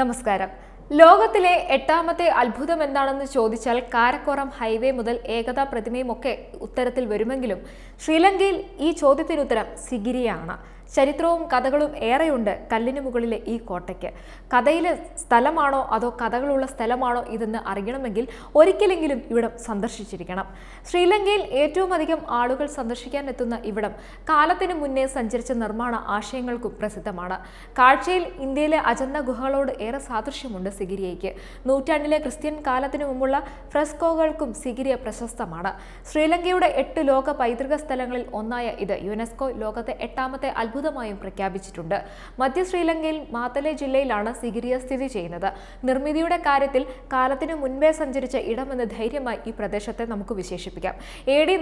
നമസ്കാരം ലോകത്തിലെ എട്ടാമത്തെ അത്ഭുതം എന്താണെന്ന് ചോദിച്ചാൽ കാരക്കോറം ഹൈവേ മുതൽ ഏകതാ പ്രതിമയുമൊക്കെ ഉത്തരത്തിൽ വരുമെങ്കിലും ശ്രീലങ്കയിൽ ഈ ചോദ്യത്തിനുത്തരം സിഗിരിയാണ് ചരിത്രവും കഥകളും ഏറെയുണ്ട് കല്ലിന് മുകളിലെ ഈ കോട്ടയ്ക്ക് കഥയിലെ സ്ഥലമാണോ അതോ കഥകളുള്ള സ്ഥലമാണോ ഇതെന്ന് അറിയണമെങ്കിൽ ഒരിക്കലെങ്കിലും ഇവിടം സന്ദർശിച്ചിരിക്കണം ശ്രീലങ്കയിൽ ഏറ്റവും അധികം ആളുകൾ സന്ദർശിക്കാൻ എത്തുന്ന ഇവിടം കാലത്തിന് മുന്നേ സഞ്ചരിച്ച നിർമ്മാണ ആശയങ്ങൾക്കും പ്രസിദ്ധമാണ് കാഴ്ചയിൽ ഇന്ത്യയിലെ അജന്ത ഗുഹകളോട് ഏറെ സാദൃശ്യമുണ്ട് സിഗിരിയയ്ക്ക് നൂറ്റാണ്ടിലെ ക്രിസ്ത്യൻ കാലത്തിനു മുമ്പുള്ള ഫ്രെസ്കോകൾക്കും സിഗിരിയ പ്രശസ്തമാണ് ശ്രീലങ്കയുടെ എട്ട് ലോക പൈതൃക സ്ഥലങ്ങളിൽ ഒന്നായ ഇത് യുനെസ്കോ ലോകത്തെ എട്ടാമത്തെ അത്ഭുത അധികൃതമായും പ്രഖ്യാപിച്ചിട്ടുണ്ട് മധ്യ ശ്രീലങ്കയിൽ മാത്തലെ ജില്ലയിലാണ് സിഗിരിയ സ്ഥിതി ചെയ്യുന്നത് നിർമ്മിതിയുടെ കാര്യത്തിൽ കാലത്തിനു മുൻപേ സഞ്ചരിച്ച ഇടമെന്ന് ധൈര്യമായി ഈ പ്രദേശത്തെ നമുക്ക് വിശേഷിപ്പിക്കാം എ ഡി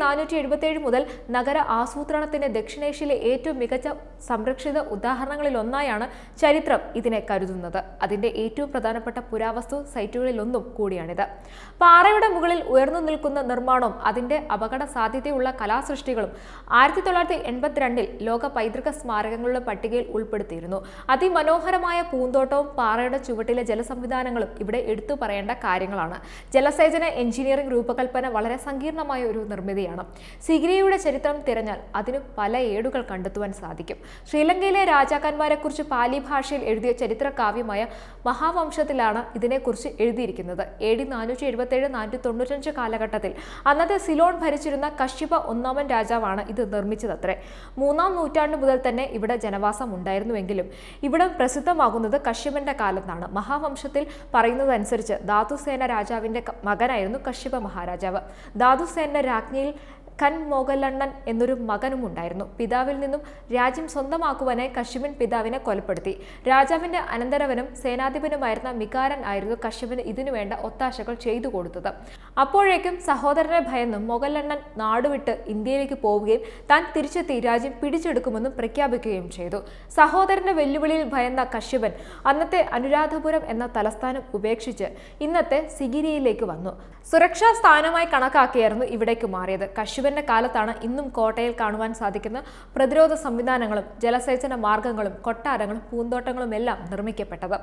മുതൽ നഗര ആസൂത്രണത്തിന്റെ ദക്ഷിണേഷ്യയിലെ ഏറ്റവും മികച്ച സംരക്ഷിത ഉദാഹരണങ്ങളിലൊന്നായാണ് ചരിത്രം ഇതിനെ കരുതുന്നത് അതിന്റെ ഏറ്റവും പ്രധാനപ്പെട്ട പുരാവസ്തു സൈറ്റുകളിലൊന്നും കൂടിയാണിത് പാറയുടെ മുകളിൽ ഉയർന്നു നിൽക്കുന്ന നിർമ്മാണവും അതിന്റെ അപകട സാധ്യതയുള്ള കലാസൃഷ്ടികളും ആയിരത്തി തൊള്ളായിരത്തി എൺപത്തിരണ്ടിൽ ലോക പൈതൃക സ്മാരകങ്ങളുടെ പട്ടികയിൽ ഉൾപ്പെടുത്തിയിരുന്നു അതിമനോഹരമായ പൂന്തോട്ടവും പാറയുടെ ചുവട്ടിലെ ജലസംവിധാനങ്ങളും ഇവിടെ എടുത്തു പറയേണ്ട കാര്യങ്ങളാണ് ജലസേചന എഞ്ചിനീയറിംഗ് രൂപകൽപ്പന വളരെ സങ്കീർണമായ ഒരു നിർമ്മിതിയാണ് സിഗിരിയുടെ ചരിത്രം തിരഞ്ഞാൽ അതിന് പല ഏടുകൾ കണ്ടെത്തുവാൻ സാധിക്കും ശ്രീലങ്കയിലെ രാജാക്കന്മാരെക്കുറിച്ച് പാലി ഭാഷയിൽ എഴുതിയ ചരിത്ര കാവ്യമായ മഹാവംശത്തിലാണ് ഇതിനെക്കുറിച്ച് എഴുതിയിരിക്കുന്നത് എ ഡി നാനൂറ്റി എഴുപത്തേഴ് നാനൂറ്റി തൊണ്ണൂറ്റഞ്ച് കാലഘട്ടത്തിൽ അന്നത്തെ സിലോൺ ഭരിച്ചിരുന്ന കശ്യപ ഒന്നാമൻ രാജാവാണ് ഇത് നിർമ്മിച്ചതത്രേ മൂന്നാം നൂറ്റാണ്ട് മുതൽ തന്നെ ഇവിടെ ജനവാസം ഉണ്ടായിരുന്നുവെങ്കിലും ഇവിടെ പ്രസിദ്ധമാകുന്നത് കശ്യപന്റെ കാലത്താണ് മഹാവംശത്തിൽ പറയുന്നതനുസരിച്ച് ധാതുസേന രാജാവിന്റെ മകനായിരുന്നു കശ്യപ മഹാരാജാവ് ധാതുസേന രാജ്ഞിയിൽ കൻ മോഗലണ്ണൻ എന്നൊരു മകനും ഉണ്ടായിരുന്നു പിതാവിൽ നിന്നും രാജ്യം സ്വന്തമാക്കുവാനായി കശ്യപൻ പിതാവിനെ കൊലപ്പെടുത്തി രാജാവിന്റെ അനന്തരവനും സേനാധിപനുമായിരുന്ന മികാരൻ ആയിരുന്നു കശ്യപന് ഇതിനുവേണ്ട ഒത്താശകൾ ചെയ്തു കൊടുത്തത് അപ്പോഴേക്കും സഹോദരനെ ഭയന്നും മൊഗലണ്ണൻ നാടുവിട്ട് ഇന്ത്യയിലേക്ക് പോവുകയും താൻ തിരിച്ചെത്തി രാജ്യം പിടിച്ചെടുക്കുമെന്നും പ്രഖ്യാപിക്കുകയും ചെയ്തു സഹോദരന്റെ വെല്ലുവിളിയിൽ ഭയന്ന കശ്യപൻ അന്നത്തെ അനുരാധപുരം എന്ന തലസ്ഥാനം ഉപേക്ഷിച്ച് ഇന്നത്തെ സിഗിരിയിലേക്ക് വന്നു സുരക്ഷാ സ്ഥാനമായി കണക്കാക്കിയായിരുന്നു ഇവിടേക്ക് മാറിയത് കശ്യപൻ ശിവന്റെ കാലത്താണ് ഇന്നും കോട്ടയിൽ കാണുവാൻ സാധിക്കുന്ന പ്രതിരോധ സംവിധാനങ്ങളും ജലസേചന മാർഗങ്ങളും കൊട്ടാരങ്ങളും പൂന്തോട്ടങ്ങളും എല്ലാം നിർമ്മിക്കപ്പെട്ടത്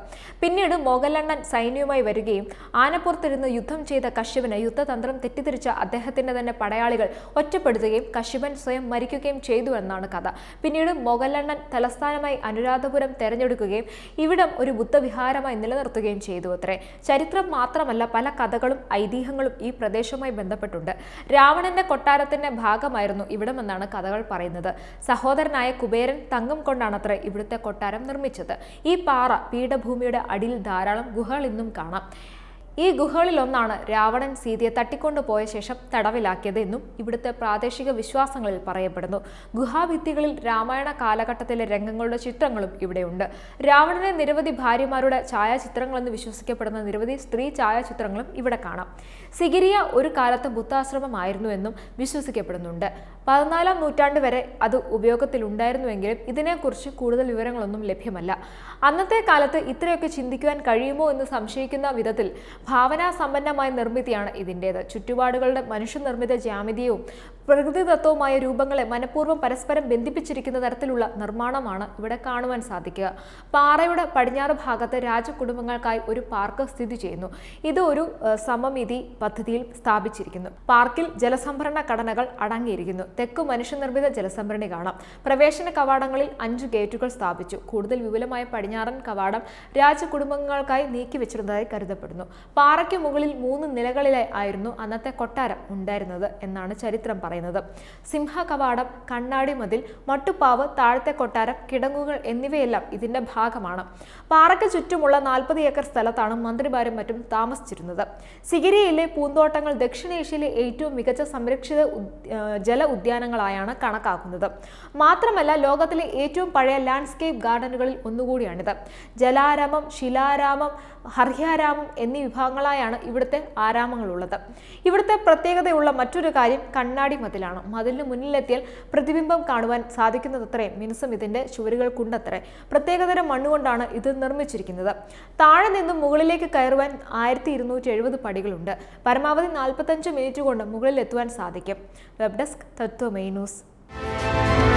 പിന്നീട് മോഗലണ്ണൻ സൈന്യവുമായി വരികയും ആനപ്പുറത്തിരുന്ന് യുദ്ധം ചെയ്ത കശ്യപന് യുദ്ധതന്ത്രം തെറ്റിദ്ധരിച്ച അദ്ദേഹത്തിന്റെ തന്നെ പടയാളികൾ ഒറ്റപ്പെടുത്തുകയും കശ്യപൻ സ്വയം മരിക്കുകയും ചെയ്തു എന്നാണ് കഥ പിന്നീട് മോഗലണ്ണൻ തലസ്ഥാനമായി അനുരാധപുരം തെരഞ്ഞെടുക്കുകയും ഇവിടം ഒരു ബുദ്ധവിഹാരമായി നിലനിർത്തുകയും ചെയ്തു അത്രേ ചരിത്രം മാത്രമല്ല പല കഥകളും ഐതിഹ്യങ്ങളും ഈ പ്രദേശവുമായി ബന്ധപ്പെട്ടുണ്ട് രാവണന്റെ കൊട്ടാര പ്രചാരണത്തിന്റെ ഭാഗമായിരുന്നു ഇവിടമെന്നാണ് കഥകൾ പറയുന്നത് സഹോദരനായ കുബേരൻ തങ്കം കൊണ്ടാണത്രേ ഇവിടുത്തെ കൊട്ടാരം നിർമ്മിച്ചത് ഈ പാറ പീഠഭൂമിയുടെ അടിയിൽ ധാരാളം ഗുഹകൾ ഇന്നും കാണാം ഈ ഗുഹകളിലൊന്നാണ് രാവണൻ സീതയെ തട്ടിക്കൊണ്ടുപോയ ശേഷം തടവിലാക്കിയത് എന്നും ഇവിടുത്തെ പ്രാദേശിക വിശ്വാസങ്ങളിൽ പറയപ്പെടുന്നു ഗുഹാഭിത്തികളിൽ രാമായണ കാലഘട്ടത്തിലെ രംഗങ്ങളുടെ ചിത്രങ്ങളും ഇവിടെയുണ്ട് രാവണനെ നിരവധി ഭാര്യമാരുടെ ഛായാചിത്രങ്ങളെന്ന് വിശ്വസിക്കപ്പെടുന്ന നിരവധി സ്ത്രീ ഛായാചിത്രങ്ങളും ഇവിടെ കാണാം സിഗിരിയ ഒരു കാലത്ത് ബുദ്ധാശ്രമമായിരുന്നു എന്നും വിശ്വസിക്കപ്പെടുന്നുണ്ട് പതിനാലാം നൂറ്റാണ്ട് വരെ അത് ഉപയോഗത്തിലുണ്ടായിരുന്നുവെങ്കിലും ഇതിനെക്കുറിച്ച് കൂടുതൽ വിവരങ്ങളൊന്നും ലഭ്യമല്ല അന്നത്തെ കാലത്ത് ഇത്രയൊക്കെ ചിന്തിക്കുവാൻ കഴിയുമോ എന്ന് സംശയിക്കുന്ന വിധത്തിൽ സമ്പന്നമായ നിർമ്മിതിയാണ് ഇതിൻ്റേത് ചുറ്റുപാടുകളുടെ മനുഷ്യനിർമ്മിത ജാമിതീയവും പ്രകൃതിദത്തവുമായ രൂപങ്ങളെ മനഃപൂർവ്വം പരസ്പരം ബന്ധിപ്പിച്ചിരിക്കുന്ന തരത്തിലുള്ള നിർമ്മാണമാണ് ഇവിടെ കാണുവാൻ സാധിക്കുക പാറയുടെ പടിഞ്ഞാറ് ഭാഗത്ത് രാജകുടുംബങ്ങൾക്കായി ഒരു പാർക്ക് സ്ഥിതി ചെയ്യുന്നു ഇത് ഒരു സമമിതി പദ്ധതിയിൽ സ്ഥാപിച്ചിരിക്കുന്നു പാർക്കിൽ ജലസംഭരണ ഘടനകൾ അടങ്ങിയിരിക്കുന്നു തെക്കു മനുഷ്യനിർമ്മിത ജലസംഭരണി കാണാം പ്രവേശന കവാടങ്ങളിൽ അഞ്ച് ഗേറ്റുകൾ സ്ഥാപിച്ചു കൂടുതൽ വിപുലമായ പടിഞ്ഞാറൻ കവാടം രാജകുടുംബങ്ങൾക്കായി നീക്കിവെച്ചിരുന്നതായി കരുതപ്പെടുന്നു പാറയ്ക്ക് മുകളിൽ മൂന്ന് നിലകളിലായി ആയിരുന്നു അന്നത്തെ കൊട്ടാരം ഉണ്ടായിരുന്നത് എന്നാണ് ചരിത്രം പറയുന്നത് പറയുന്നത് സിംഹ കവാടം കണ്ണാടി മതിൽ മട്ടുപ്പാവ് താഴത്തെ കൊട്ടാരം കിടങ്ങുകൾ എന്നിവയെല്ലാം ഇതിന്റെ ഭാഗമാണ് പാറയ്ക്ക് ചുറ്റുമുള്ള നാൽപ്പത് ഏക്കർ സ്ഥലത്താണ് മന്ത്രിമാരും മറ്റും താമസിച്ചിരുന്നത് സിഗിരിയിലെ പൂന്തോട്ടങ്ങൾ ദക്ഷിണേഷ്യയിലെ ഏറ്റവും മികച്ച സംരക്ഷിത ജല ഉദ്യാനങ്ങളായാണ് കണക്കാക്കുന്നത് മാത്രമല്ല ലോകത്തിലെ ഏറ്റവും പഴയ ലാൻഡ്സ്കേപ്പ് ഗാർഡനുകളിൽ ഒന്നുകൂടിയാണിത് ജലാരാമം ശിലാരാമം ഹർഹ്യാരാമം എന്നീ വിഭാഗങ്ങളായാണ് ഇവിടുത്തെ ആരാമങ്ങളുള്ളത് ഇവിടുത്തെ പ്രത്യേകതയുള്ള മറ്റൊരു കാര്യം കണ്ണാടി നിയന്ത്രണത്തിലാണ് മതിലിന് മുന്നിലെത്തിയാൽ പ്രതിബിംബം കാണുവാൻ സാധിക്കുന്നതത്രേ മിനുസം ഇതിൻ്റെ ചുവരുകൾക്കുണ്ടത്രേ പ്രത്യേകതരം മണ്ണുകൊണ്ടാണ് ഇത് നിർമ്മിച്ചിരിക്കുന്നത് താഴെ നിന്നും മുകളിലേക്ക് കയറുവാൻ ആയിരത്തി ഇരുന്നൂറ്റി എഴുപത് പടികളുണ്ട് പരമാവധി നാൽപ്പത്തഞ്ച് മിനിറ്റ് കൊണ്ട് മുകളിലെത്തുവാൻ സാധിക്കും വെബ് ഡെസ്ക് തത്വമേ ന്യൂസ്